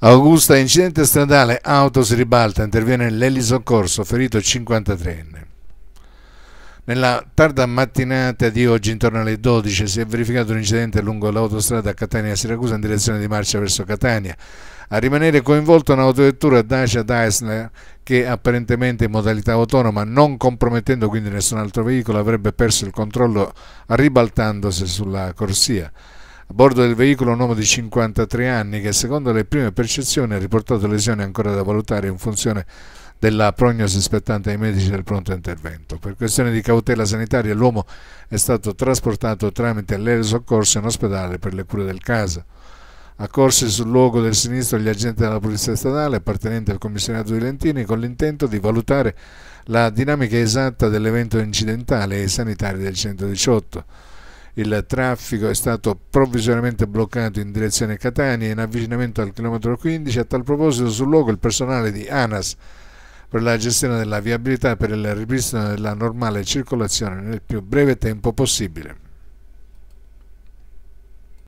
Augusta, incidente stradale, auto si ribalta, interviene l'elisoccorso, ferito 53enne. Nella tarda mattinata di oggi, intorno alle 12, si è verificato un incidente lungo l'autostrada Catania-Siracusa in direzione di marcia verso Catania. A rimanere coinvolta un'autovettura Dacia Daisler che apparentemente in modalità autonoma, non compromettendo quindi nessun altro veicolo, avrebbe perso il controllo ribaltandosi sulla corsia. A bordo del veicolo un uomo di 53 anni che secondo le prime percezioni ha riportato lesioni ancora da valutare in funzione della prognosi spettante ai medici del pronto intervento. Per questione di cautela sanitaria l'uomo è stato trasportato tramite l'aereo soccorso in ospedale per le cure del caso. Accorsi sul luogo del sinistro gli agenti della Polizia Statale appartenenti al commissariato di Lentini con l'intento di valutare la dinamica esatta dell'evento incidentale e i sanitari del 118. Il traffico è stato provvisoriamente bloccato in direzione Catania in avvicinamento al chilometro 15. A tal proposito, sul luogo il personale di ANAS per la gestione della viabilità per il ripristino della normale circolazione nel più breve tempo possibile.